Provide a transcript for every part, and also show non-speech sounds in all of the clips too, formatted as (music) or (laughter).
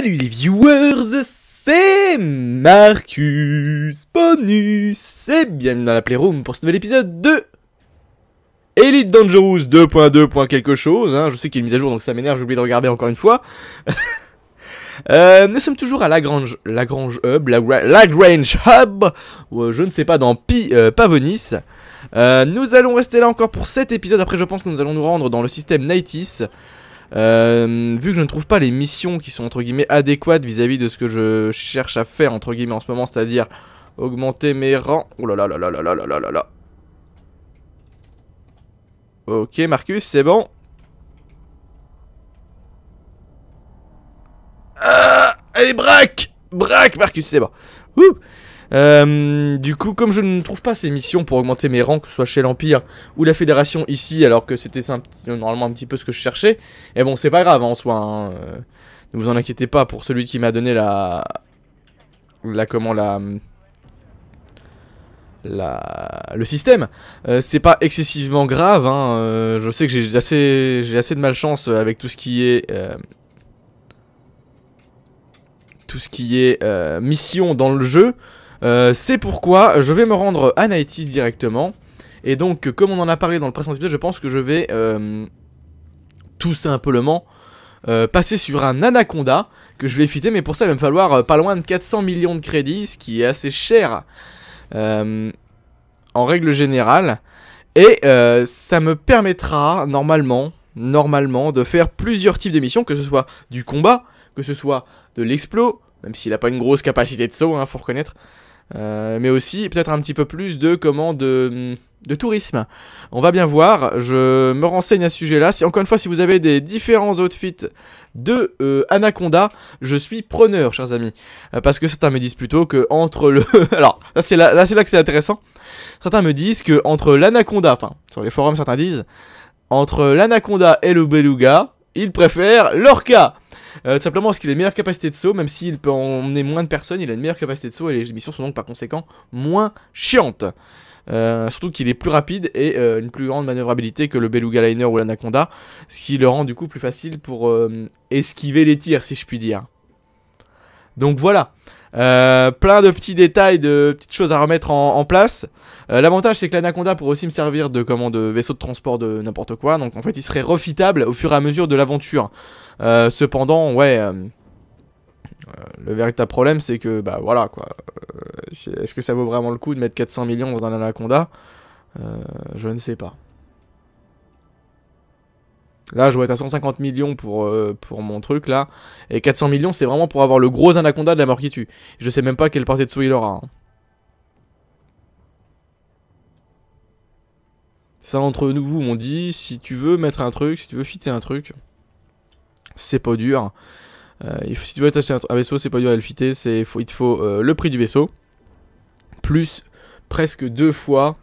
Salut les viewers, c'est Marcus Bonus et bienvenue dans la Playroom pour ce nouvel épisode de Elite Dangerous 2.2. quelque chose. Hein. Je sais qu'il y a une mise à jour donc ça m'énerve, j'ai oublié de regarder encore une fois. (laughs) Euh, nous sommes toujours à Lagrange, Lagrange Hub, Lagrange Hub, ou euh, je ne sais pas, dans Pi, euh, Pavonis. nous allons rester là encore pour cet épisode, après je pense que nous allons nous rendre dans le système Nightis. Euh, vu que je ne trouve pas les missions qui sont entre guillemets adéquates vis-à-vis de ce que je cherche à faire entre guillemets en ce moment, c'est-à-dire augmenter mes rangs. Oh là là là là là là là là Ok Marcus, c'est bon. Ah, allez braque Braque Marcus, c'est bon. Euh, du coup, comme je ne trouve pas ces missions pour augmenter mes rangs, que ce soit chez l'Empire ou la Fédération ici, alors que c'était normalement un petit peu ce que je cherchais, et eh bon, c'est pas grave en soi. Hein. Euh, ne vous en inquiétez pas pour celui qui m'a donné la... La comment la... La... le système. Euh, c'est pas excessivement grave. Hein. je sais que j'ai assez, j'ai assez de malchance avec tout ce qui est tout ce qui est mission dans le jeu. Euh, c'est pourquoi je vais me rendre à Nightis directement. Et donc, comme on en a parlé dans le précédent épisode, je pense que je vais euh, tout simplement euh, passer sur un Anaconda que je vais fitter. Mais pour ça, il va me falloir pas loin de 400 millions de crédits, ce qui est assez cher en règle générale. Et ça me permettra, normalement, normalement, de faire plusieurs types d'émissions, que ce soit du combat, que ce soit de l'explo, même s'il n'a pas une grosse capacité de saut, hein, faut reconnaître. Euh, mais aussi peut-être un petit peu plus de comment de de tourisme. On va bien voir, je me renseigne à ce sujet-là. Si, encore une fois, si vous avez des différents outfits de euh, Anaconda, je suis preneur, chers amis. Euh, parce que certains me disent plutôt que entre le... (laughs) Alors, là c'est là, là, là que c'est intéressant. Certains me disent que entre l'Anaconda, enfin, sur les forums certains disent, entre l'Anaconda et le Beluga, ils préfèrent l'Orca. Euh, simplement parce qu'il a une meilleure capacité de saut, même s'il peut emmener moins de personnes, il a une meilleure capacité de saut et les missions sont donc par conséquent moins chiantes. Euh, surtout qu'il est plus rapide et euh, une plus grande manœuvrabilité que le Beluga Liner ou l'Anaconda, ce qui le rend du coup plus facile pour esquiver les tirs, si je puis dire. Donc voilà. Euh, plein de petits détails, de petites choses à remettre en, place. Euh, l'avantage c'est que l'anaconda pourrait aussi me servir de, comment, de vaisseau de transport de n'importe quoi. Donc en fait il serait refitable au fur et à mesure de l'aventure. Euh, cependant, ouais... le véritable problème c'est que, bah voilà quoi, est-ce que ça vaut vraiment le coup de mettre 400 millions dans un l'anaconda Je ne sais pas. Là, je vais être à 150 millions pour, euh, pour mon truc là. Et 400 millions, c'est vraiment pour avoir le gros anaconda de la mort qui tue. Je sais même pas quelle partie de saut il aura. Hein. Ça, entre nous, vous, m'ont dit si tu veux mettre un truc, si tu veux fitter un truc, c'est pas dur. Euh, si tu veux attacher un, vaisseau, c'est pas dur à le fitter. il te faut euh, le prix du vaisseau, plus presque deux fois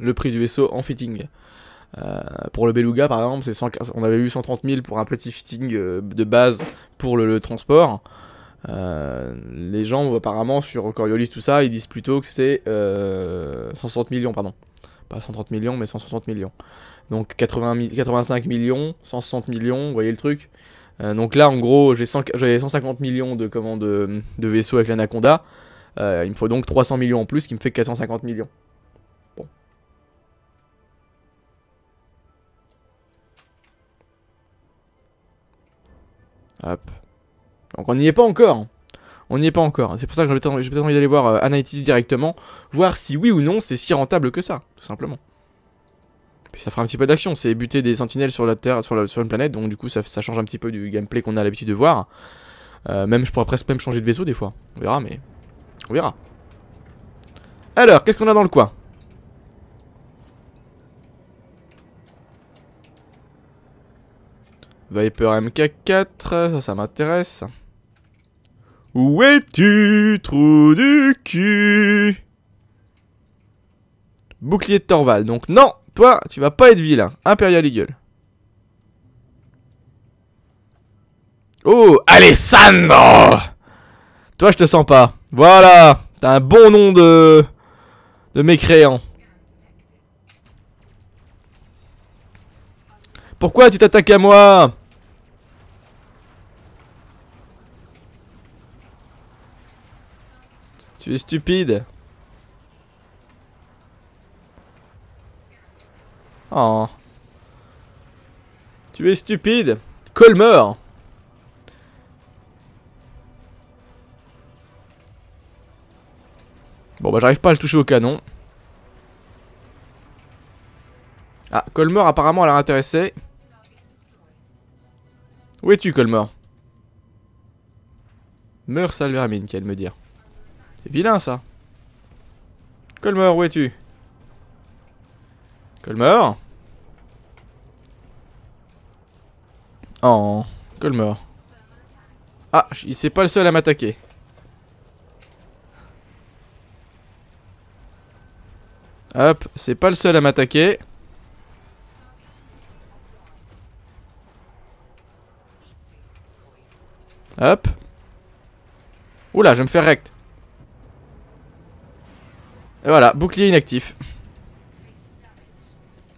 le prix du vaisseau en fitting. Euh, pour le Beluga, par exemple, on avait eu 130 000 pour un petit fitting euh, de base pour le, transport. Euh, les gens, apparemment, sur Coriolis, tout ça, ils disent plutôt que c'est 160 millions, pardon. Pas 130 millions, mais 160 millions. Donc 80, 85 millions, 160 millions, vous voyez le truc donc là, en gros, j'ai 150 millions de, commandes de, de vaisseaux avec l'Anaconda. il me faut donc 300 millions en plus, qui me fait 450 millions. Hop. Donc on n'y est pas encore. On n'y est pas encore. C'est pour ça que j'ai peut-être envie d'aller voir euh, Analytics directement, voir si oui ou non c'est si rentable que ça, tout simplement. Puis ça fera un petit peu d'action, c'est buter des sentinelles sur la Terre, sur, une planète, donc du coup ça, change un petit peu du gameplay qu'on a l'habitude de voir. Euh, même je pourrais presque même changer de vaisseau des fois. On verra, mais on verra. Alors, qu'est-ce qu'on a dans le coin Viper MK4, ça, ça m'intéresse. Où es-tu, trou du cul Bouclier de Torval. Donc non, toi, tu vas pas être vilain. Imperial Eagle. Oh, Alessandro Toi, je te sens pas. Voilà, t'as un bon nom de... de mécréant. Pourquoi tu t'attaques à moi Tu es stupide. Oh. Tu es stupide. Colmer Bon bah j'arrive pas à le toucher au canon. Ah, Colmer apparemment a l'air intéressé. Où es-tu, Colmer Meurs, Salvermine, qu'elle me dire. C'est vilain ça. Colmer, où es-tu Colmer Oh, Colmer. Ah, il c'est pas le seul à m'attaquer. Hop, c'est pas le seul à m'attaquer. Hop. Oula, je vais me faire rect voilà, bouclier inactif.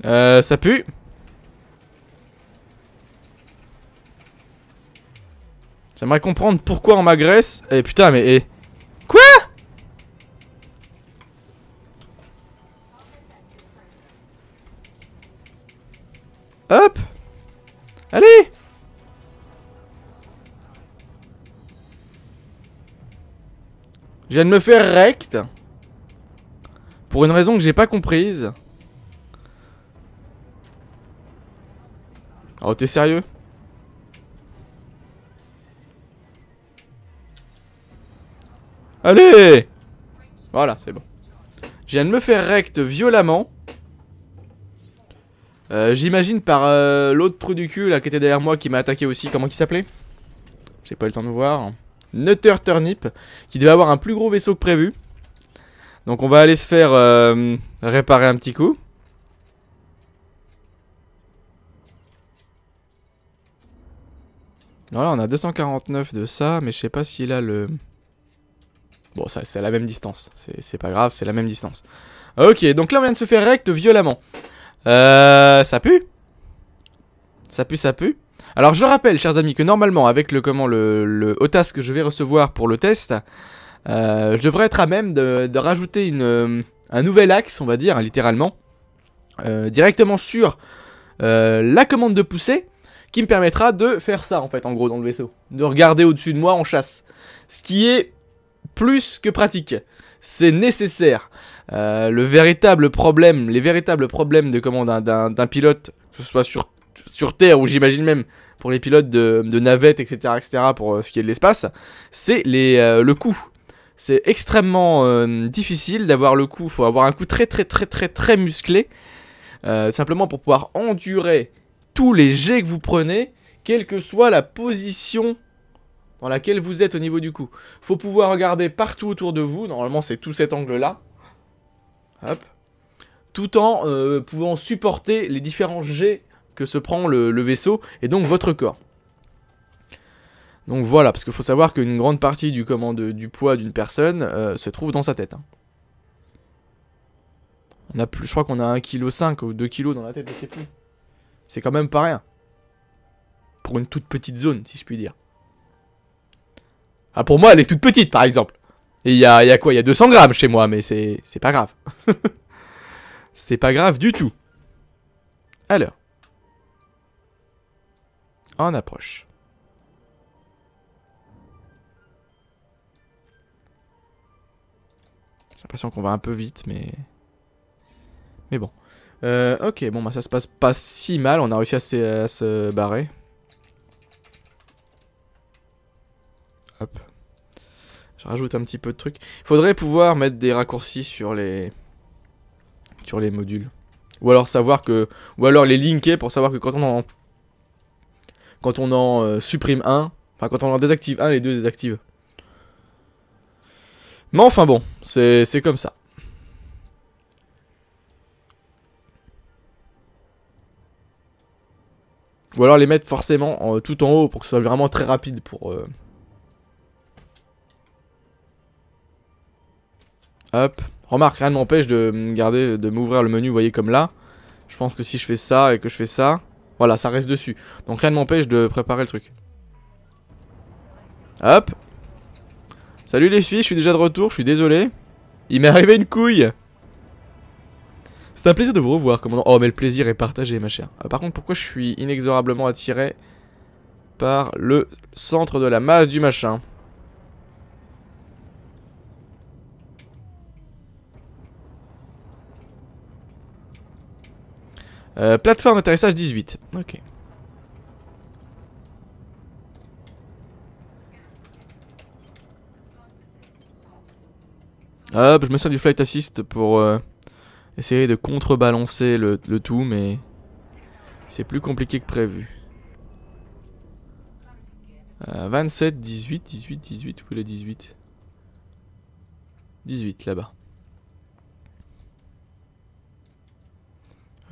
Euh, ça pue. J'aimerais comprendre pourquoi on m'agresse. Eh putain, mais... Eh. Quoi Hop Allez Je viens de me faire rect. Pour une raison que j'ai pas comprise. Oh, t'es sérieux Allez Voilà, c'est bon. Je viens de me faire recte violemment. Euh, j'imagine par euh, l'autre trou du cul là qui était derrière moi qui m'a attaqué aussi. Comment qui s'appelait J'ai pas eu le temps de voir. Nutter Turnip qui devait avoir un plus gros vaisseau que prévu. Donc on va aller se faire euh, réparer un petit coup. Voilà, on a 249 de ça, mais je sais pas s'il a le... Bon, ça, c'est à la même distance. C'est pas grave, c'est la même distance. Ok, donc là, on vient de se faire recte violemment. Euh, ça pue Ça pue, ça pue. Alors, je rappelle, chers amis, que normalement, avec le comment le, le OTAS que je vais recevoir pour le test, euh, je devrais être à même de, rajouter euh, un nouvel axe, on va dire, littéralement, euh, directement sur la commande de poussée, qui me permettra de faire ça, en fait, en gros, dans le vaisseau. De regarder au-dessus de moi en chasse. Ce qui est plus que pratique. C'est nécessaire. le véritable problème, les véritables problèmes de commande hein, d'un pilote, que ce soit sur, sur Terre ou j'imagine même pour les pilotes de, navettes, etc., etc., pour ce qui est de l'espace, c'est le coût c'est extrêmement euh, difficile d'avoir le coup. Il faut avoir un coup très très très très très musclé. Euh, simplement pour pouvoir endurer tous les jets que vous prenez, quelle que soit la position dans laquelle vous êtes au niveau du coup. Faut pouvoir regarder partout autour de vous. Normalement, c'est tout cet angle-là. Hop. Tout en euh, pouvant supporter les différents jets que se prend le vaisseau et donc votre corps. Donc voilà, parce qu'il faut savoir qu'une grande partie du, comment, du poids d'une personne euh, se trouve dans sa tête. Hein. On a plus, je crois qu'on a 1,5 kg ou 2 kg dans la tête, de sais plus. C'est quand même pas rien. Pour une toute petite zone, si je puis dire. Ah, pour moi, elle est toute petite, par exemple. Et il y a, y a quoi Il y a 200 grammes chez moi, mais c'est pas grave. (laughs) c'est pas grave du tout. Alors. On approche. l'impression qu'on va un peu vite, mais... Mais bon. Euh, ok, bon, bah ça se passe pas si mal. On a réussi à se, barrer. Hop. Je rajoute un petit peu de trucs. Il faudrait pouvoir mettre des raccourcis sur les... Sur les modules. Ou alors savoir que... Ou alors les linker pour savoir que quand on en... Quand on en euh, supprime un... Enfin, quand on en désactive un, les deux désactivent. Mais enfin bon, c'est comme ça. Ou alors les mettre forcément tout en haut pour que ce soit vraiment très rapide pour... Euh, Hop. Remarque, rien ne m'empêche de garder, de m'ouvrir le menu, vous voyez, comme là. Je pense que si je fais ça et que je fais ça, voilà, ça reste dessus. Donc rien ne m'empêche de préparer le truc. Hop, Salut les filles, je suis déjà de retour, je suis désolé. Il m'est arrivé une couille C'est un plaisir de vous revoir, commandant. Oh, mais le plaisir est partagé, ma chère. Euh, par contre, pourquoi je suis inexorablement attiré par le centre de la masse du machin euh, plateforme d'atterrissage 18. Ok. Hop, je me sers du flight assist pour euh, essayer de contrebalancer le, tout, mais c'est plus compliqué que prévu. 27, 18, 18, 18, où est le 18 18 là-bas.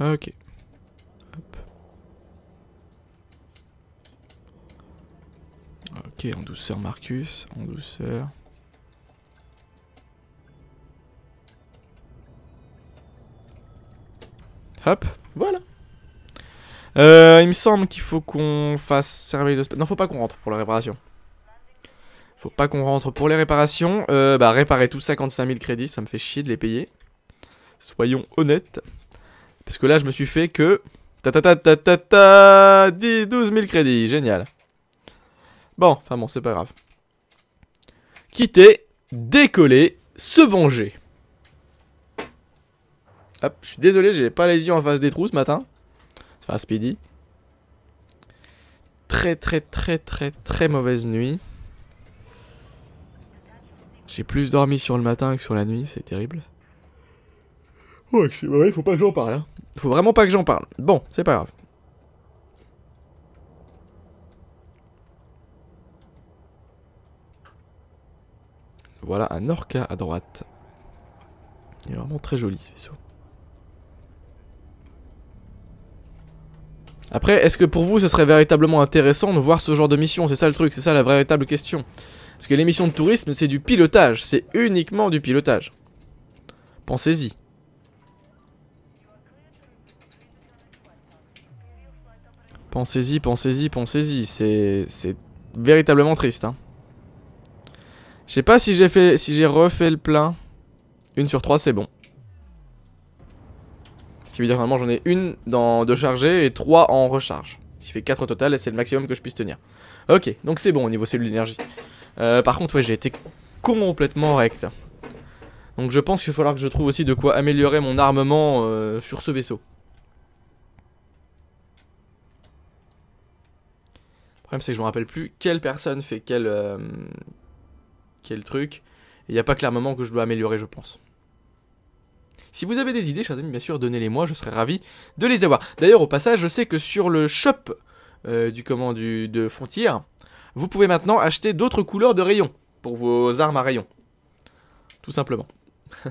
Ok. Hop. Ok, en douceur Marcus, en douceur. Hop, voilà. Euh, il me semble qu'il faut qu'on fasse servir de... Non, faut pas qu'on rentre pour la réparation. Faut pas qu'on rentre pour les réparations. Euh, bah, réparer tous 55 000 crédits, ça me fait chier de les payer. Soyons honnêtes. Parce que là, je me suis fait que... Ta ta ta ta ta ta 12 000 crédits, génial. Bon, enfin bon, c'est pas grave. Quitter, décoller, se venger. Hop, je suis désolé, j'ai pas les yeux en face des trous ce matin. Enfin, Speedy. Très, très, très, très, très mauvaise nuit. J'ai plus dormi sur le matin que sur la nuit, c'est terrible. Ouais, il faut pas que j'en parle. Il hein. Faut vraiment pas que j'en parle. Bon, c'est pas grave. Voilà un orca à droite. Il est vraiment très joli ce vaisseau. Après, est-ce que pour vous, ce serait véritablement intéressant de voir ce genre de mission C'est ça le truc, c'est ça la véritable question. Parce que les missions de tourisme, c'est du pilotage, c'est uniquement du pilotage. Pensez-y. Pensez-y, pensez-y, pensez-y. C'est véritablement triste. Hein. Je sais pas si j'ai fait, si j'ai refait le plein. Une sur trois, c'est bon. Ce qui veut dire normalement j'en ai une dans, de chargée et trois en recharge. Ce qui fait 4 au total et c'est le maximum que je puisse tenir. Ok, donc c'est bon au niveau cellule d'énergie. Euh, par contre, ouais, j'ai été complètement recte. Donc je pense qu'il va falloir que je trouve aussi de quoi améliorer mon armement euh, sur ce vaisseau. Le problème c'est que je me rappelle plus quelle personne fait quel, euh, quel truc. Il n'y a pas que que je dois améliorer je pense. Si vous avez des idées, chers amis, bien sûr, donnez-les moi, je serais ravi de les avoir. D'ailleurs, au passage, je sais que sur le shop euh, du command de frontière, vous pouvez maintenant acheter d'autres couleurs de rayons pour vos armes à rayons. Tout simplement. (laughs)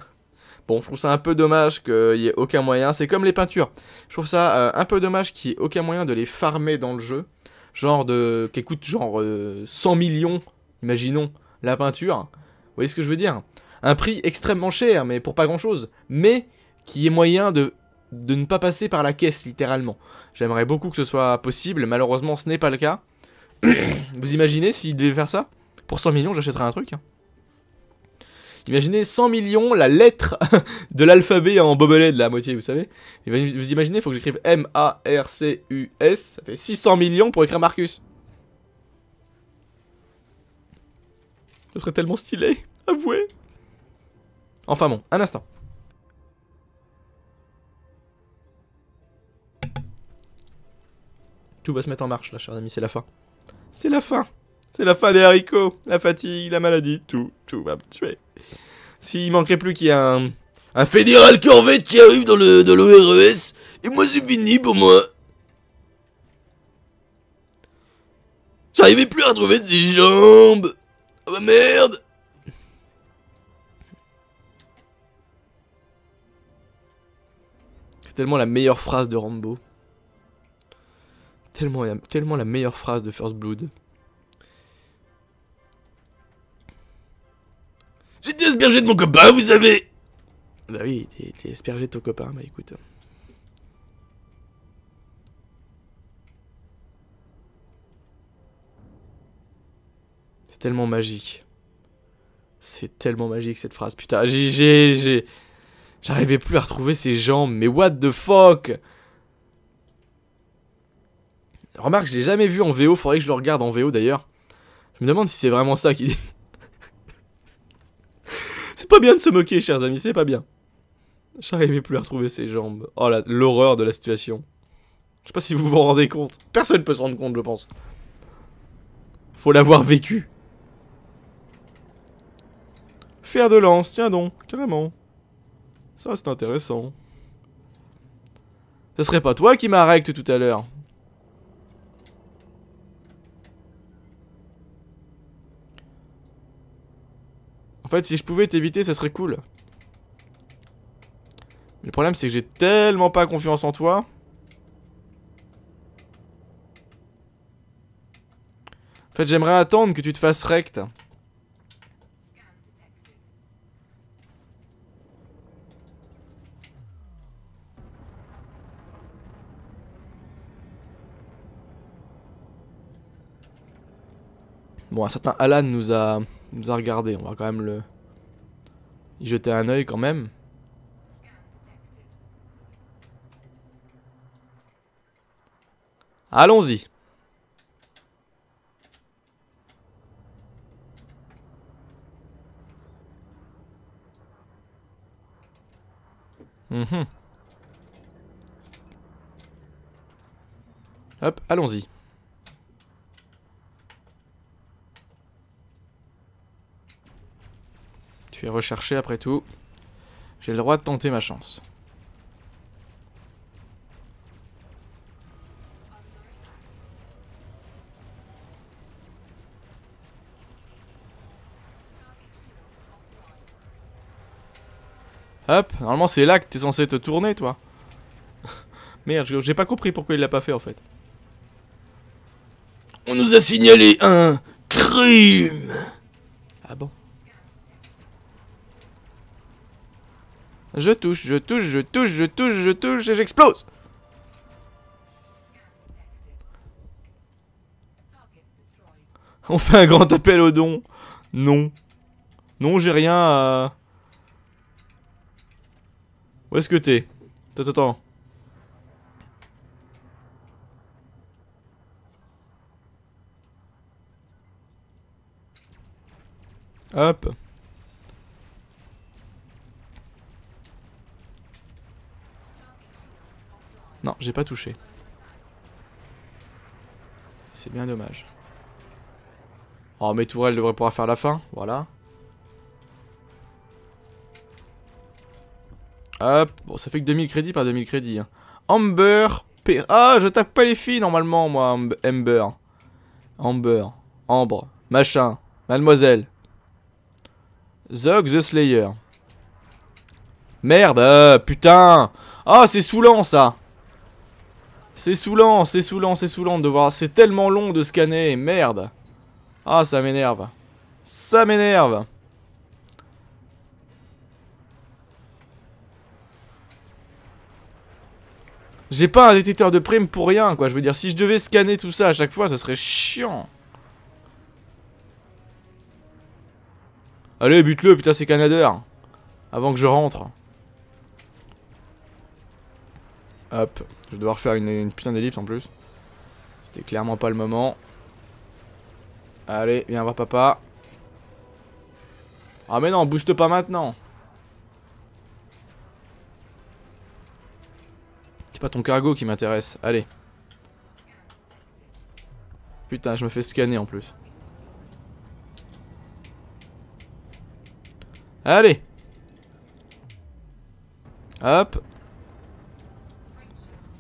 bon, je trouve ça un peu dommage qu'il n'y ait aucun moyen. C'est comme les peintures. Je trouve ça euh, un peu dommage qu'il n'y ait aucun moyen de les farmer dans le jeu. Genre de. qui coûte genre 100 euh, millions, imaginons, la peinture. Vous voyez ce que je veux dire un prix extrêmement cher, mais pour pas grand chose, mais qui est moyen de, de ne pas passer par la caisse, littéralement. J'aimerais beaucoup que ce soit possible, malheureusement ce n'est pas le cas. (coughs) Vous imaginez s'il devait faire ça Pour 100 millions, j'achèterais un truc. Hein. Imaginez 100 millions, la lettre (laughs) de l'alphabet en bobelet de la moitié, vous savez. Vous imaginez, il faut que j'écrive M-A-R-C-U-S, ça fait 600 millions pour écrire Marcus. Ce serait tellement stylé, avouez. Enfin bon, un instant. Tout va se mettre en marche là, chers amis, c'est la fin. C'est la fin C'est la fin des haricots La fatigue, la maladie, tout, tout va me tuer. S'il manquerait plus qu'il y ait un... Un fédéral corvette qui arrive dans le l'ORES, et moi c'est fini pour moi J'arrivais plus à retrouver ses jambes Oh merde C'est tellement la meilleure phrase de Rambo. Tellement, tellement la meilleure phrase de First Blood. J'étais aspergé de mon copain, vous savez Bah oui, t'es aspergé de ton copain, bah écoute. C'est tellement magique. C'est tellement magique cette phrase, putain. J'ai... J'arrivais plus à retrouver ses jambes, mais what the fuck Remarque, je l'ai jamais vu en VO, faudrait que je le regarde en VO d'ailleurs. Je me demande si c'est vraiment ça qui. (laughs) c'est pas bien de se moquer, chers amis, c'est pas bien. J'arrivais plus à retrouver ses jambes. Oh, l'horreur de la situation. Je sais pas si vous vous rendez compte. Personne peut se rendre compte, je pense. Faut l'avoir vécu. Faire de lance, tiens donc, carrément. Ça, c'est intéressant. Ce serait pas toi qui m'as recte tout à l'heure En fait, si je pouvais t'éviter, ça serait cool. Mais le problème, c'est que j'ai tellement pas confiance en toi. En fait, j'aimerais attendre que tu te fasses recte. Bon, un certain Alan nous a, nous a regardé. On va quand même le. y jeter un œil quand même. Allons-y. Mhm. Hop, allons-y. suis recherché après tout. J'ai le droit de tenter ma chance. Hop, normalement c'est là que t'es censé te tourner toi. (laughs) Merde, j'ai pas compris pourquoi il l'a pas fait en fait. On nous a signalé un crime. Je touche, je touche, je touche, je touche, je touche et j'explose On fait un grand appel au don Non. Non, j'ai rien à... Où est-ce que t'es Attends, attends. Hop. Non, j'ai pas touché. C'est bien dommage. Oh, mes tourelles devraient pouvoir faire la fin. Voilà. Hop. Bon, ça fait que 2000 crédits par 2000 crédits. Hein. Amber. p... ah, je tape pas les filles normalement, moi, Amber. Amber. Ambre. Machin. Mademoiselle. Zog the Slayer. Merde, euh, putain. Ah, oh, c'est saoulant, ça. C'est saoulant, c'est saoulant, c'est saoulant de voir. C'est tellement long de scanner, merde. Ah, ça m'énerve. Ça m'énerve. J'ai pas un détecteur de primes pour rien, quoi. Je veux dire, si je devais scanner tout ça à chaque fois, ce serait chiant. Allez, bute-le, putain, c'est canadeur. Avant que je rentre. Hop. Je vais devoir faire une, putain d'ellipse en plus. C'était clairement pas le moment. Allez, viens voir papa. Ah mais non, booste pas maintenant. C'est pas ton cargo qui m'intéresse. Allez. Putain, je me fais scanner en plus. Allez Hop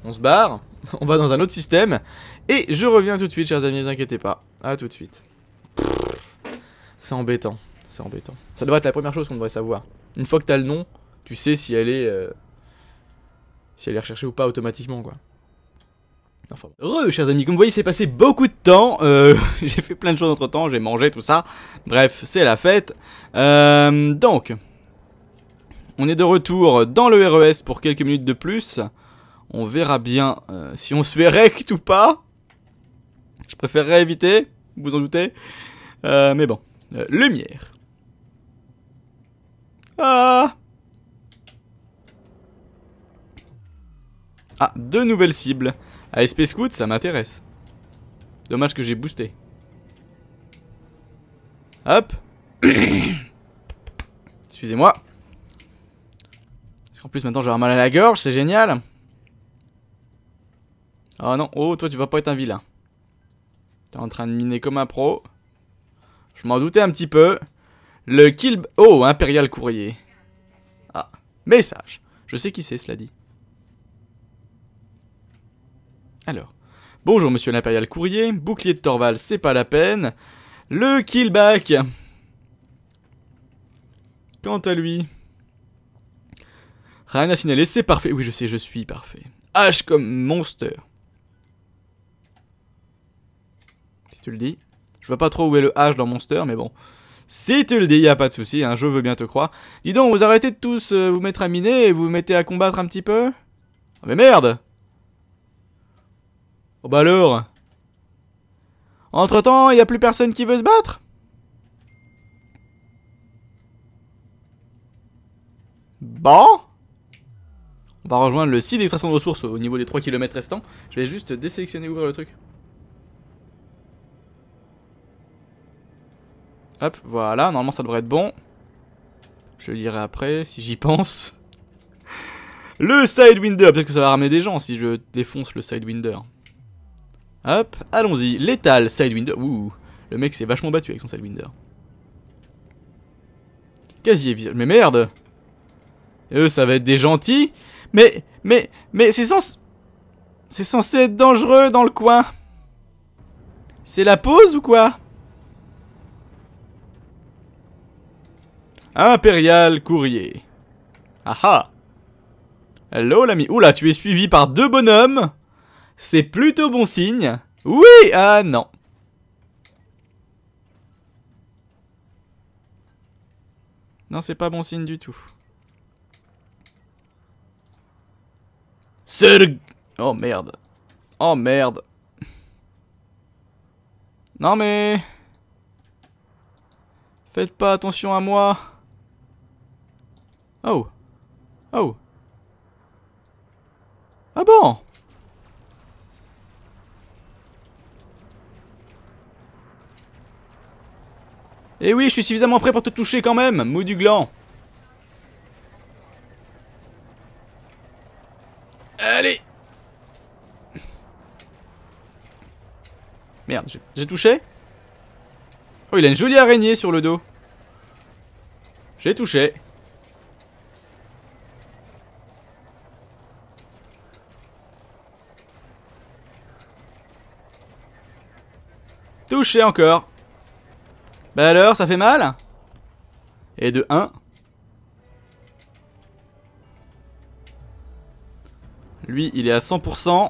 on se barre, (laughs) on va dans un autre système, et je reviens tout de suite, chers amis, ne vous inquiétez pas. À tout de suite. C'est embêtant, c'est embêtant. Ça devrait être la première chose qu'on devrait savoir. Une fois que t'as le nom, tu sais si elle est... Euh, si elle est recherchée ou pas automatiquement, quoi. Enfin, chers amis, comme vous voyez, c'est passé beaucoup de temps, euh, (laughs) j'ai fait plein de choses entre temps, j'ai mangé, tout ça, bref, c'est la fête. Euh, donc, on est de retour dans le RES pour quelques minutes de plus. On verra bien euh, si on se fait rect ou pas. Je préférerais éviter, vous en doutez. Euh, mais bon. Euh, lumière. Ah Ah, deux nouvelles cibles. SP Scout, ça m'intéresse. Dommage que j'ai boosté. Hop (coughs) Excusez-moi. Parce qu'en plus maintenant j'aurai mal à la gorge, c'est génial. Ah non, oh, toi tu vas pas être un vilain. T'es en train de miner comme un pro. Je m'en doutais un petit peu. Le kill... Oh, Impérial Courrier. Ah, message. Je sais qui c'est, cela dit. Alors. Bonjour, monsieur l'Impérial Courrier. Bouclier de Torval, c'est pas la peine. Le killback. Quant à lui... Rien à signaler, c'est parfait. Oui, je sais, je suis parfait. H comme monster. tu le dis. Je vois pas trop où est le H dans Monster, mais bon. Si tu le dis, y a pas de souci, hein, je veux bien te croire. Dis donc, vous arrêtez de tous euh, vous mettre à miner et vous vous mettez à combattre un petit peu ah, Mais merde Oh bah alors Entre-temps, y a plus personne qui veut se battre Bon On va rejoindre le site d'extraction de ressources au niveau des 3 km restants. Je vais juste désélectionner ouvrir le truc. Hop, voilà, normalement ça devrait être bon. Je lirai après, si j'y pense. Le Sidewinder, peut-être que ça va ramener des gens si je défonce le Sidewinder. Hop, allons-y. Létal, Sidewinder. Ouh, le mec s'est vachement battu avec son Sidewinder. quasi visage, Mais merde Eux, ça va être des gentils Mais, mais, mais c'est sens... C'est censé être dangereux dans le coin. C'est la pause ou quoi Impérial Courrier. Aha ah. Hello l'ami. Oula, tu es suivi par deux bonhommes. C'est plutôt bon signe. Oui Ah non. Non, c'est pas bon signe du tout. Serg Oh merde. Oh merde. Non mais... Faites pas attention à moi. Oh. Oh. Ah bon Eh oui, je suis suffisamment prêt pour te toucher quand même, mou du gland. Allez Merde, j'ai touché Oh, il a une jolie araignée sur le dos. J'ai touché. Touché encore. Bah alors, ça fait mal Et de 1. Lui, il est à 100%.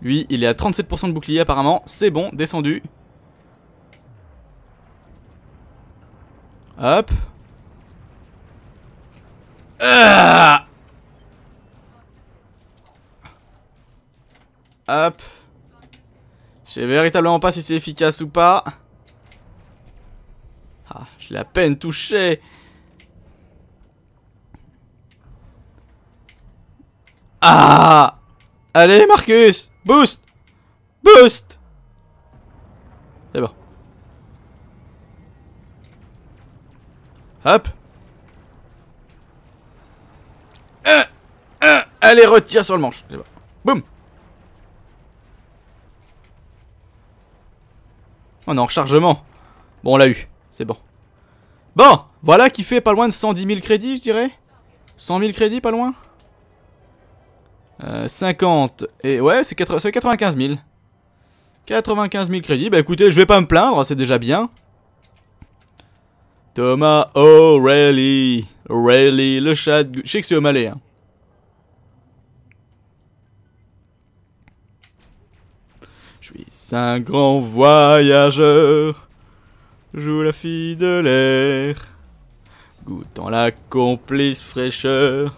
Lui, il est à 37% de bouclier apparemment. C'est bon, descendu. Hop. Ah Hop. Je sais véritablement pas si c'est efficace ou pas. Ah, je l'ai à peine touché. Ah Allez Marcus Boost Boost C'est bon. Hop euh, euh Allez, retire sur le manche. C'est bon. Boum On en rechargement. Bon, on l'a eu. C'est bon. Bon, voilà qui fait pas loin de 110 000 crédits, je dirais. 100 000 crédits, pas loin. Euh, 50. Et ouais, c'est 95 000. 95 000 crédits. Bah écoutez, je vais pas me plaindre, hein, c'est déjà bien. Thomas O'Reilly. O'Reilly, le chat de... Je sais que c'est au malais, hein. un grand voyageur, joue la fille de l'air, goûtant la complice fraîcheur.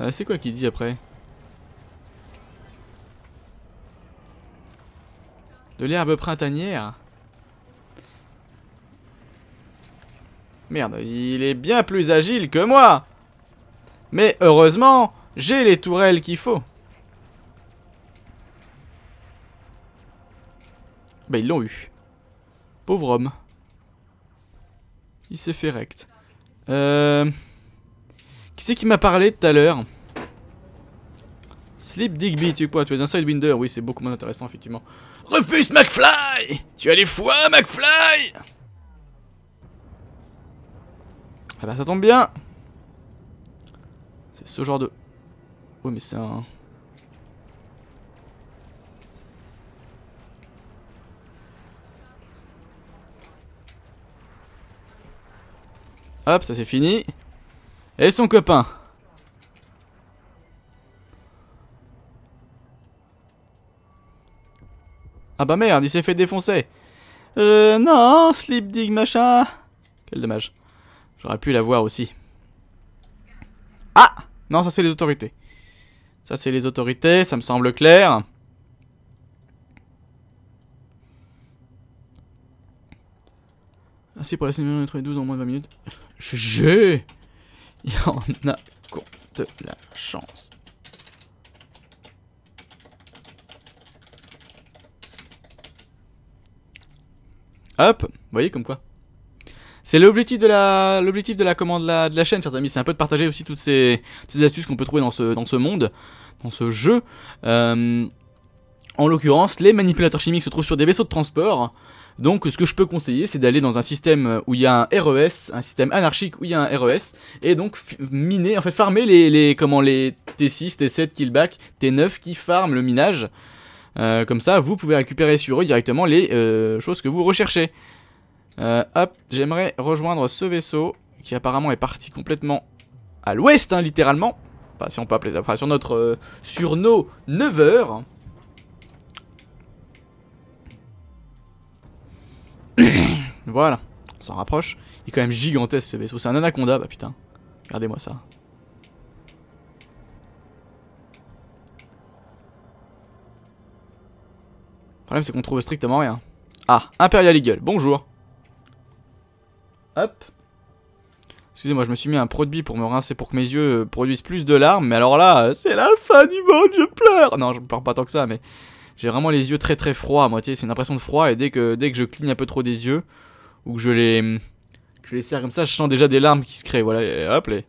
Euh, c'est quoi qu'il dit après De l'herbe printanière Merde, il est bien plus agile que moi Mais heureusement, j'ai les tourelles qu'il faut. Bah ils l'ont eu. Pauvre homme. Il s'est fait rect. Euh... Qui c'est qui m'a parlé tout à l'heure Sleep Digby, tu quoi Tu es un Sidewinder Oui, c'est beaucoup moins intéressant, effectivement. Refuse McFly Tu as les foies, McFly Ah bah ça tombe bien C'est ce genre de... Oh mais c'est un... Hop, ça c'est fini. Et son copain. Ah bah merde, il s'est fait défoncer. Euh, non, Sleep Dig machin. Quel dommage. J'aurais pu la voir aussi. Ah Non, ça c'est les autorités. Ça c'est les autorités, ça me semble clair. Ah si, pour la semaine 12 en moins de 20 minutes. GG (laughs) Il y en a qu'on de la chance. Hop Vous voyez comme quoi c'est l'objectif de la l'objectif de la commande de la chaîne, chers amis, c'est un peu de partager aussi toutes ces, astuces qu'on peut trouver dans ce, monde, dans ce jeu. Euh, en l'occurrence, les manipulateurs chimiques se trouvent sur des vaisseaux de transport donc ce que je peux conseiller, c'est d'aller dans un système où il y a un RES, un système anarchique où il y a un RES, et donc miner, en fait farmer les, les comment, les T6, T7, killback, T9 qui farment le minage. Euh, comme ça, vous pouvez récupérer sur eux directement les euh, choses que vous recherchez. Euh, hop, j'aimerais rejoindre ce vaisseau qui apparemment est parti complètement à l'ouest, hein, littéralement. Enfin, si on peut appeler ça, enfin, sur notre, sur nos 9 heures. (coughs) voilà, on s'en rapproche. Il est quand même gigantesque ce vaisseau. C'est un anaconda, bah putain. Regardez-moi ça. Le problème c'est qu'on trouve strictement rien. Ah, Imperial Eagle, bonjour. Hop. Excusez-moi, je me suis mis un produit pour me rincer pour que mes yeux produisent plus de larmes. Mais alors là, c'est la fin du monde, je pleure. Non, je ne pleure pas tant que ça, mais j'ai vraiment les yeux très très froids à moitié. C'est une impression de froid et dès que, dès que je cligne un peu trop des yeux ou que je les, que je les serre comme ça, je sens déjà des larmes qui se créent. Voilà, hop, les.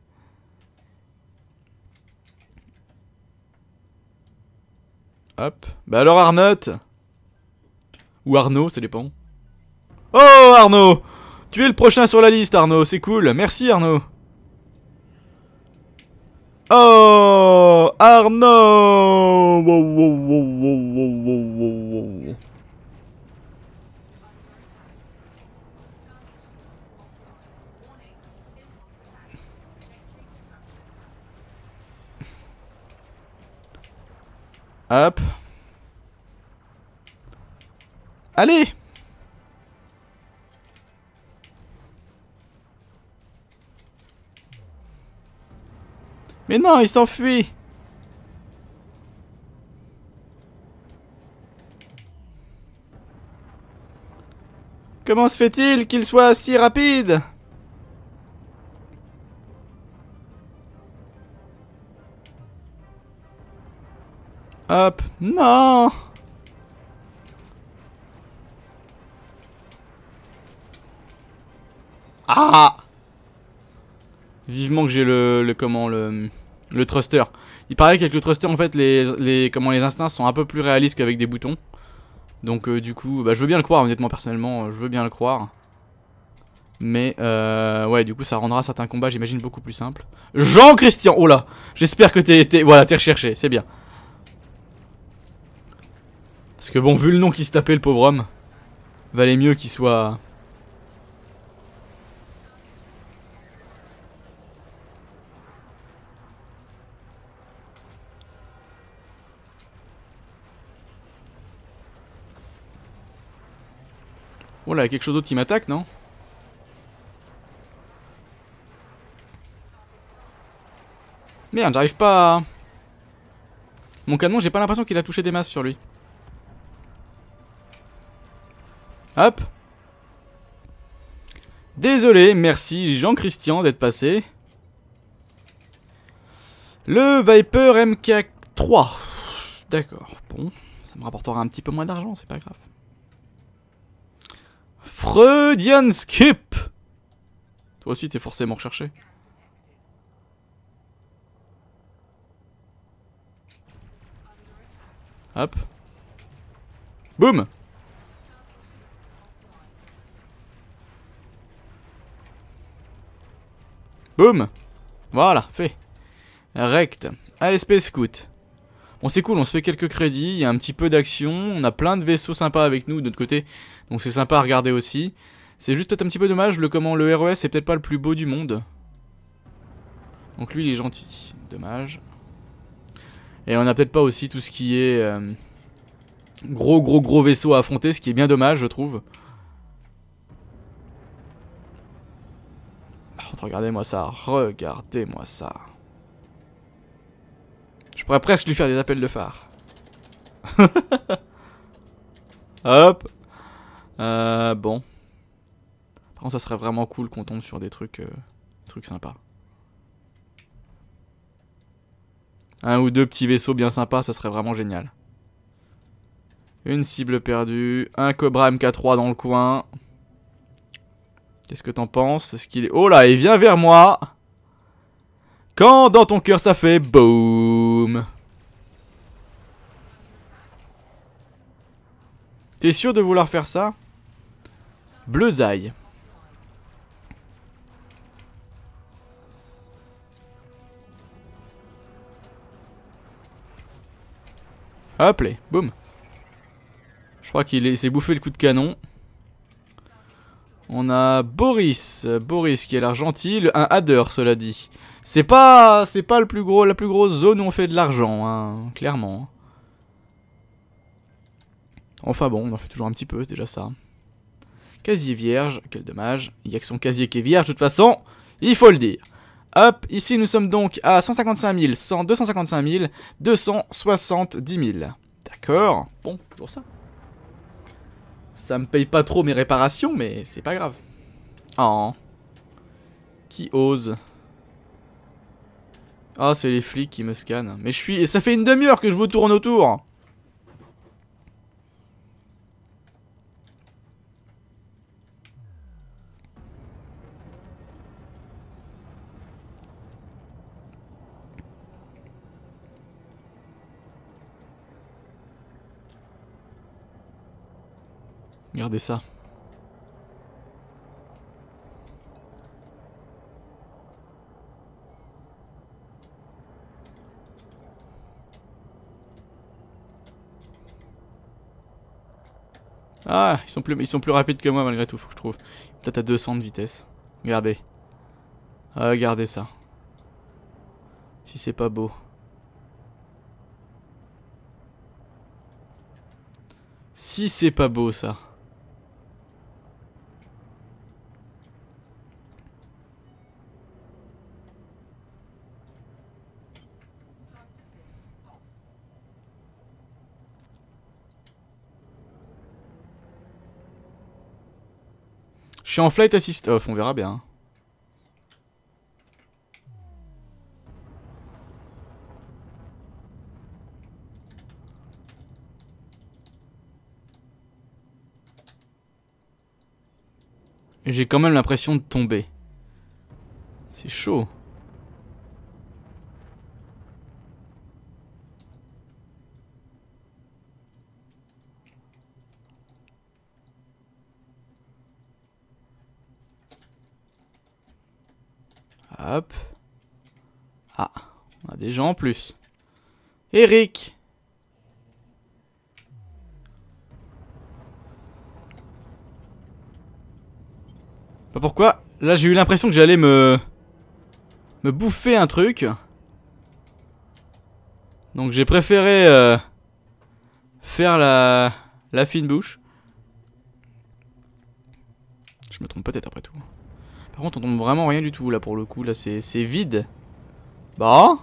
Hop. Bah alors Arnott Ou Arnaud, ça dépend. Oh Arnaud Tu es le prochain sur la liste Arnaud, c'est cool. Merci Arnaud. Oh Arnaud Hop Allez Mais non, il s'enfuit Comment se fait-il qu'il soit si rapide Hop, non Ah Vivement que j'ai le, comment le le thruster. Il paraît qu'avec le thruster en fait les, les comment les instincts sont un peu plus réalistes qu'avec des boutons. Donc euh, du coup, bah, je veux bien le croire honnêtement personnellement, euh, je veux bien le croire. Mais euh, ouais, du coup ça rendra certains combats, j'imagine beaucoup plus simples. Jean-Christian, oh là, j'espère que t'es voilà, t'es recherché, c'est bien. Parce que bon, vu le nom qui se tapait le pauvre homme, valait mieux qu'il soit Oh là, il y a quelque chose d'autre qui m'attaque, non Merde, j'arrive pas à... Mon canon, j'ai pas l'impression qu'il a touché des masses sur lui. Hop Désolé, merci Jean-Christian d'être passé. Le Viper MK3. D'accord, bon, ça me rapportera un petit peu moins d'argent, c'est pas grave. Freudian skip Toi aussi t'es forcément recherché. Hop. Boum Boum Voilà, fait. Rect. ASP Scout. On c'est cool, on se fait quelques crédits, il y a un petit peu d'action, on a plein de vaisseaux sympas avec nous de notre côté, donc c'est sympa à regarder aussi. C'est juste peut-être un petit peu dommage, le, comment, le ROS e est peut-être pas le plus beau du monde. Donc lui, il est gentil, dommage. Et on n'a peut-être pas aussi tout ce qui est euh, gros gros gros vaisseau à affronter, ce qui est bien dommage, je trouve. Ah, regardez-moi ça, regardez-moi ça pourrais presque lui faire des appels de phare. (laughs) Hop. Euh, bon. Par contre, ça serait vraiment cool qu'on tombe sur des trucs, euh, des trucs sympas. Un ou deux petits vaisseaux bien sympas, ça serait vraiment génial. Une cible perdue, un Cobra MK3 dans le coin. Qu'est-ce que t'en penses Est-ce qu'il est... Oh là, il vient vers moi quand dans ton cœur ça fait boum T'es sûr de vouloir faire ça Bleuzaille. Hop là, boum. Je crois qu'il s'est bouffé le coup de canon. On a Boris, Boris qui a l'air gentil, un adder cela dit. C'est pas, c'est pas le plus gros, la plus grosse zone où on fait de l'argent, hein, clairement. Enfin bon, on en fait toujours un petit peu, c'est déjà ça. Casier vierge, quel dommage. Il y a que son casier qui est vierge, de toute façon, il faut le dire. Hop, ici nous sommes donc à 155 000, 100, 255 000, 270 000. D'accord, bon, toujours ça. Ça me paye pas trop mes réparations, mais c'est pas grave. Oh. Qui ose ah, c'est les flics qui me scannent. Mais je suis... Et ça fait une demi-heure que je vous tourne autour Regardez ça. Ah, ils sont, plus, ils sont plus rapides que moi malgré tout, faut que je trouve. Peut-être à 200 de vitesse. Regardez. Regardez ça. Si c'est pas beau. Si c'est pas beau ça. en flight assist off, on verra bien. J'ai quand même l'impression de tomber. C'est chaud. Hop. Ah, on a des gens en plus. Eric Pas pourquoi. Là, j'ai eu l'impression que j'allais me... Me bouffer un truc. Donc j'ai préféré... Euh, faire la... La fine bouche. Je me trompe peut-être après tout. Par contre, on tombe vraiment rien du tout là pour le coup. Là, c'est vide. Bah. Hein.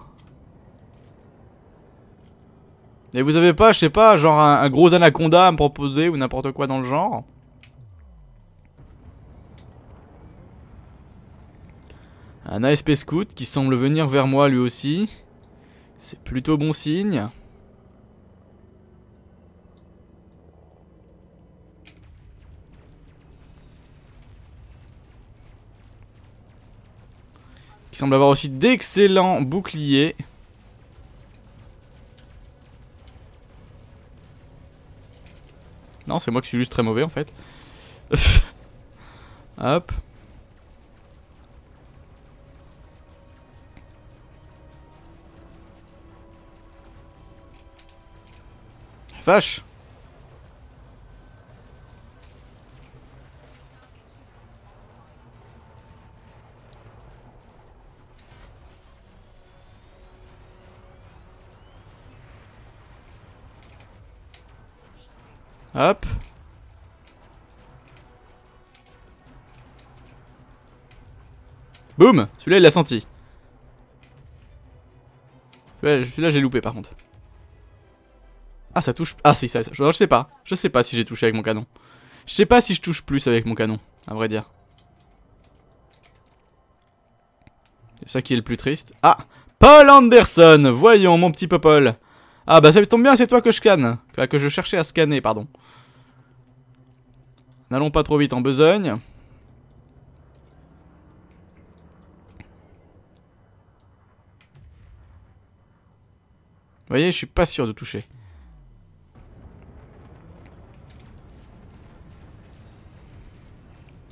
Et vous avez pas, je sais pas, genre un, un gros anaconda à me proposer ou n'importe quoi dans le genre Un ASP scout qui semble venir vers moi lui aussi. C'est plutôt bon signe. qui semble avoir aussi d'excellents boucliers. Non, c'est moi qui suis juste très mauvais en fait. (laughs) Hop. Vache Hop. Boum Celui-là, il l'a senti. Celui-là, j'ai loupé, par contre. Ah, ça touche... Ah, si, ça... je sais pas. Je sais pas si j'ai touché avec mon canon. Je sais pas si je touche plus avec mon canon, à vrai dire. C'est ça qui est le plus triste. Ah Paul Anderson Voyons, mon petit Popol ah bah ça tombe bien, c'est toi que je scanne. Que je cherchais à scanner, pardon. N'allons pas trop vite en besogne. Vous voyez, je suis pas sûr de toucher.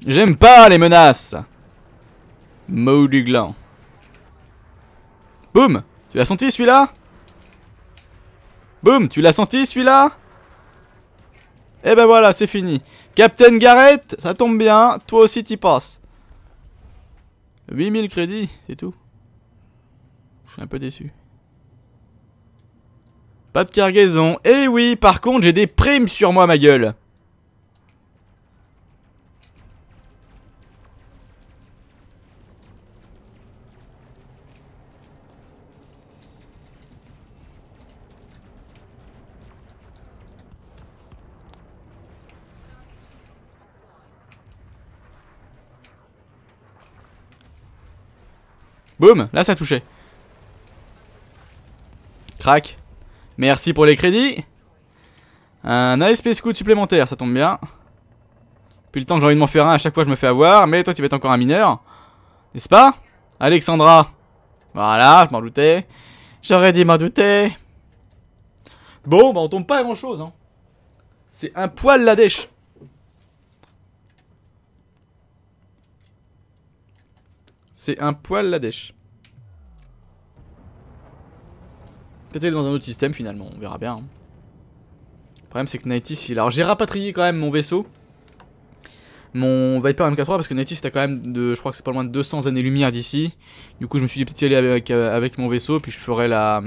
J'aime pas les menaces mou Boum Tu l'as senti celui-là Boum, tu l'as senti celui-là Et eh ben voilà, c'est fini. Captain Garrett, ça tombe bien, toi aussi t'y passes. 8000 crédits, c'est tout. Je suis un peu déçu. Pas de cargaison. Eh oui, par contre, j'ai des primes sur moi, ma gueule. Boum, là ça touchait. Crac. Merci pour les crédits. Un ASP scout supplémentaire, ça tombe bien. Puis le temps que j'ai envie de m'en faire un, à chaque fois je me fais avoir. Mais toi tu vas être encore un mineur. N'est-ce pas Alexandra. Voilà, je m'en doutais. J'aurais dit m'en douter. Bon, bah on tombe pas à grand chose. Hein. C'est un poil la dèche. C'est un poil la dèche. Peut-être dans un autre système finalement, on verra bien. Hein. Le problème c'est que Nightis, il... Alors j'ai rapatrié quand même mon vaisseau. Mon Viper MK3 parce que Nightis a quand même de, je crois que c'est pas loin de 200 années lumière d'ici. Du coup je me suis dit petit aller avec, euh, avec mon vaisseau puis je ferai la,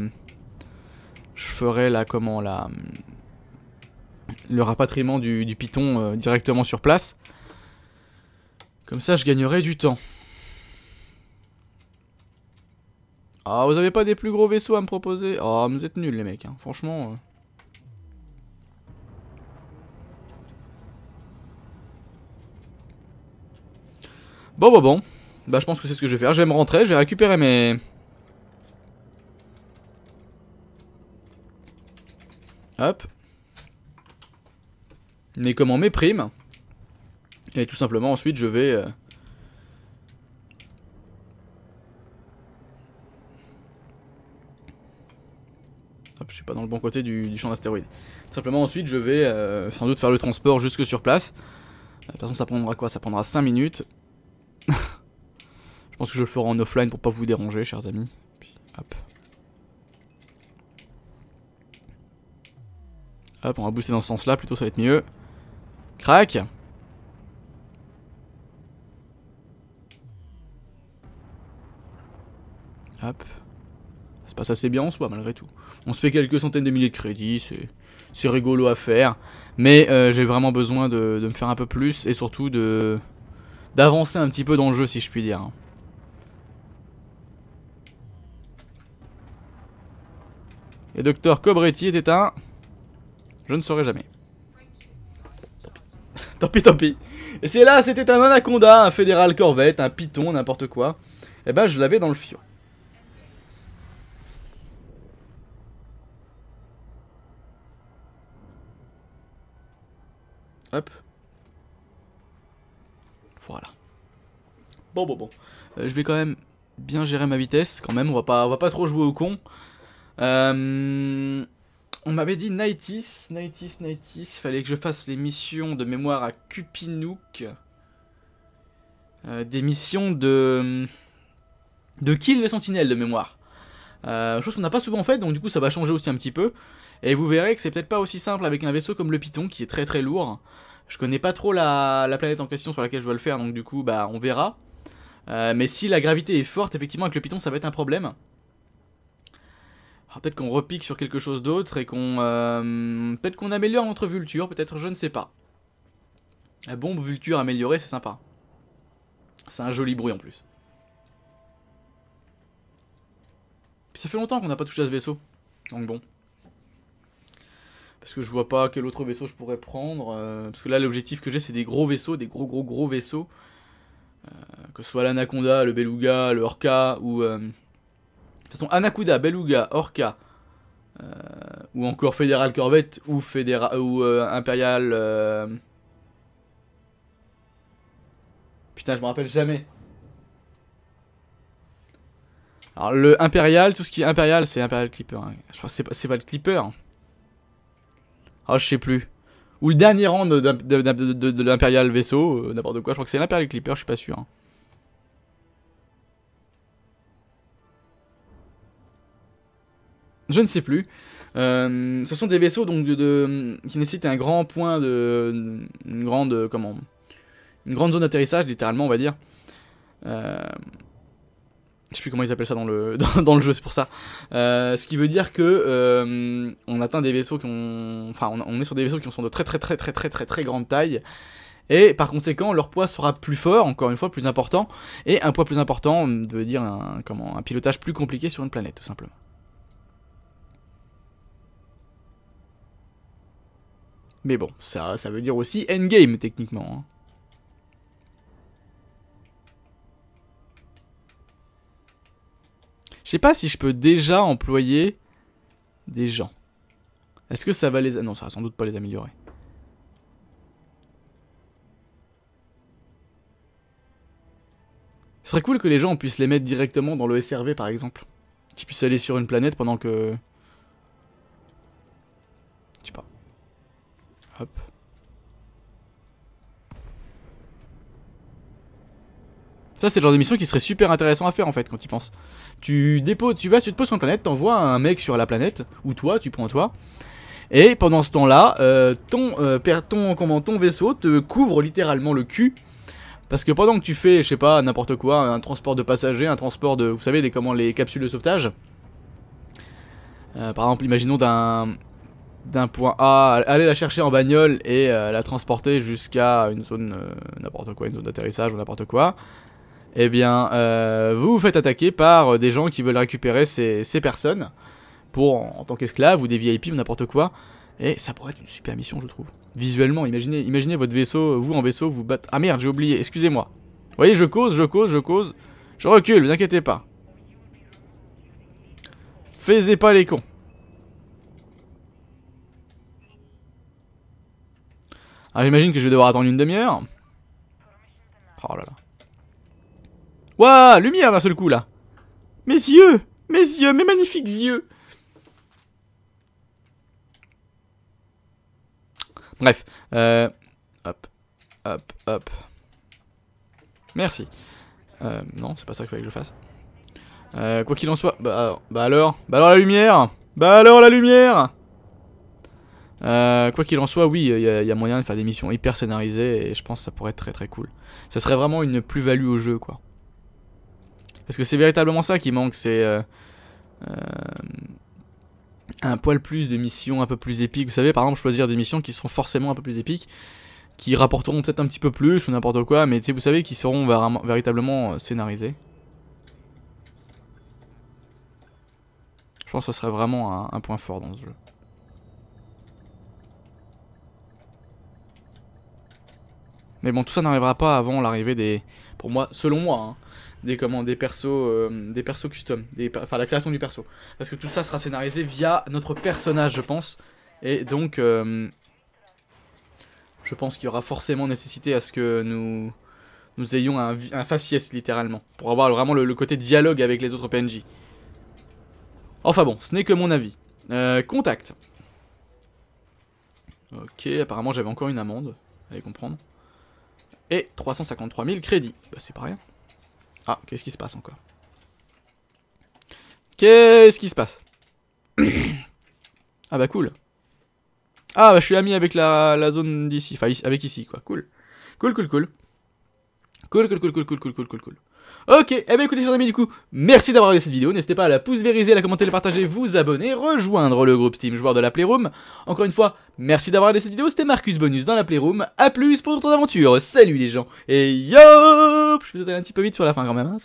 je ferai la comment la, le rapatriement du, Python euh, directement sur place. Comme ça je gagnerai du temps. Ah, vous avez pas des plus gros vaisseaux à me proposer Oh, vous êtes nuls les mecs, hein. franchement. Euh. Bon, bon, bon. Bah, je pense que c'est ce que je vais faire. Je vais me rentrer, je vais récupérer mes... Hop. Mais comment mes primes Et tout simplement, ensuite, je vais... Euh, je suis pas dans le bon côté du, champ d'astéroïdes. Simplement ensuite je vais euh, sans doute faire le transport jusque sur place. Euh, de toute façon ça prendra quoi Ça prendra 5 minutes. (laughs) je pense que je le ferai en offline pour pas vous déranger chers amis. hop. Hop on va booster dans ce sens là, plutôt ça va être mieux. Crac Ça c'est bien en soi malgré tout. On se fait quelques centaines de milliers de crédits, c'est rigolo à faire. Mais euh, j'ai vraiment besoin de, me faire un peu plus et surtout de d'avancer un petit peu dans le jeu si je puis dire. Et Docteur Cobretti était un... Je ne saurais jamais. tant pis, (laughs) tant pis. Et c'est là, c'était un anaconda, un fédéral corvette, un python, n'importe quoi. Et eh ben je l'avais dans le fion. Hop. Voilà. Bon, bon, bon. Euh, je vais quand même bien gérer ma vitesse, quand même. On va pas, va pas trop jouer au con. Euh, on m'avait dit Nightis, Nightis, Nightis. Fallait que je fasse les missions de mémoire à Cupinook. Euh, des missions de... De kill les sentinelles de mémoire. chose qu'on n'a pas souvent fait, donc du coup ça va changer aussi un petit peu. Et vous verrez que c'est peut-être pas aussi simple avec un vaisseau comme le Python qui est très très lourd. Je connais pas trop la, planète en question sur laquelle je dois le faire, donc du coup, bah on verra. Euh, mais si la gravité est forte, effectivement, avec le Python, ça va être un problème. peut-être qu'on repique sur quelque chose d'autre et qu'on... Euh, peut-être qu'on améliore notre Vulture, peut-être, je ne sais pas. La bombe Vulture améliorée, c'est sympa. C'est un joli bruit en plus. Puis ça fait longtemps qu'on n'a pas touché à ce vaisseau. Donc bon. Parce que je vois pas quel autre vaisseau je pourrais prendre. Euh, parce que là, l'objectif que j'ai, c'est des gros vaisseaux, des gros, gros, gros vaisseaux. Euh, que ce soit l'Anaconda, le Beluga, le Orca, ou... Euh, de toute façon, Anaconda, Beluga, Orca, ou encore fédéral Corvette, ou, Fédéra... ou impérial. Putain, je me rappelle jamais. Alors, le impérial tout ce qui est impérial c'est impérial Clipper. Hein. Je crois que c'est pas le Clipper. Hein. Ah, je sais plus. Ou le dernier rang de, de, vaisseau, euh, n'importe quoi. Je crois que c'est l'impérial Clipper, je suis pas sûr. Hein. Je ne sais plus. Euh, ce sont des vaisseaux donc de, qui nécessitent un grand point de une grande comment une grande zone d'atterrissage littéralement on va dire. Euh, je sais plus comment ils appellent ça dans le, (laughs) dans, le jeu, c'est pour ça. Euh, ce qui veut dire que euh, on atteint des vaisseaux qui ont, enfin, on, est sur des vaisseaux qui sont de très très très très très très très grande taille. Et par conséquent, leur poids sera plus fort, encore une fois, plus important. Et un poids plus important veut dire un, comment, un pilotage plus compliqué sur une planète, tout simplement. Mais bon, ça, ça veut dire aussi endgame, techniquement. Hein. Je sais pas si je peux déjà employer des gens. Est-ce que ça va les... Non, ça va sans doute pas les améliorer. Ce serait cool que les gens puissent les mettre directement dans le SRV par exemple. Qu'ils puissent aller sur une planète pendant que... Je sais pas. Hop. Ça, c'est le genre d'émission qui serait super intéressant à faire en fait quand tu penses. Tu déposes, tu vas, tu te poses sur une planète, t'envoies un mec sur la planète, ou toi, tu prends toi. Et pendant ce temps-là, euh, ton, euh, ton, comment, ton vaisseau te couvre littéralement le cul. Parce que pendant que tu fais, je sais pas, n'importe quoi, un transport de passagers, un transport de, vous savez, des, comment, les capsules de sauvetage. Euh, par exemple, imaginons d'un d'un point A, aller la chercher en bagnole et la transporter jusqu'à une zone, n'importe quoi, une zone d'atterrissage ou n'importe quoi eh bien, euh, vous vous faites attaquer par euh, des gens qui veulent récupérer ces, personnes pour en, tant qu'esclaves ou des VIP ou n'importe quoi. Et ça pourrait être une super mission, je trouve. Visuellement, imaginez, imaginez votre vaisseau, euh, vous en vaisseau, vous battez. Ah merde, j'ai oublié, excusez-moi. Vous voyez, je cause, je cause, je cause. Je recule, vous inquiétez pas. Faisez pas les cons. Alors j'imagine que je vais devoir attendre une demi-heure. Oh là là. Waouh, lumière d'un seul coup là. Mes yeux, mes yeux, mes magnifiques yeux. Bref, euh, hop, hop, hop. Merci. Euh, non, c'est pas ça qu'il fallait que je fasse. Euh, quoi qu'il en soit, bah, bah, alors, bah alors la lumière, bah alors la lumière. quoi qu'il en soit, oui, il y, y, a moyen de faire des missions hyper scénarisées et je pense que ça pourrait être très très cool. Ce serait vraiment une plus-value au jeu, quoi. Parce que c'est véritablement ça qui manque, c'est euh, euh, un poil plus de missions un peu plus épiques. Vous savez, par exemple, choisir des missions qui seront forcément un peu plus épiques, qui rapporteront peut-être un petit peu plus ou n'importe quoi, mais vous savez, qui seront véritablement euh, scénarisées. Je pense que ce serait vraiment un, un point fort dans ce jeu. Mais bon, tout ça n'arrivera pas avant l'arrivée des... Pour moi, selon moi, hein, des comment des persos euh, des persos custom des enfin la création du perso parce que tout ça sera scénarisé via notre personnage je pense et donc euh, je pense qu'il y aura forcément nécessité à ce que nous nous ayons un, faciès littéralement pour avoir vraiment le, côté dialogue avec les autres PNJ enfin bon ce n'est que mon avis euh, contact ok apparemment j'avais encore une amende allez comprendre et 353 000 crédits bah c'est pas rien ah, qu'est-ce qui se passe encore Qu'est-ce qui se passe (coughs) Ah bah cool. Ah bah je suis ami avec la, zone d'ici, enfin avec ici quoi, cool. Cool, cool, cool. Cool, cool, cool, cool, cool, cool, cool, cool, cool. Ok, et eh bien écoutez chers amis du coup, merci d'avoir regardé cette vidéo, n'hésitez pas à la pouce vériser, à la commenter, la partager, vous abonner, rejoindre le groupe Steam Joueur de la Playroom. Encore une fois, merci d'avoir regardé cette vidéo, c'était Marcus Bonus dans la Playroom, A plus pour d'autres aventures, salut les gens, et yo vous ai allé un petit peu vite sur la fin quand même. Hein,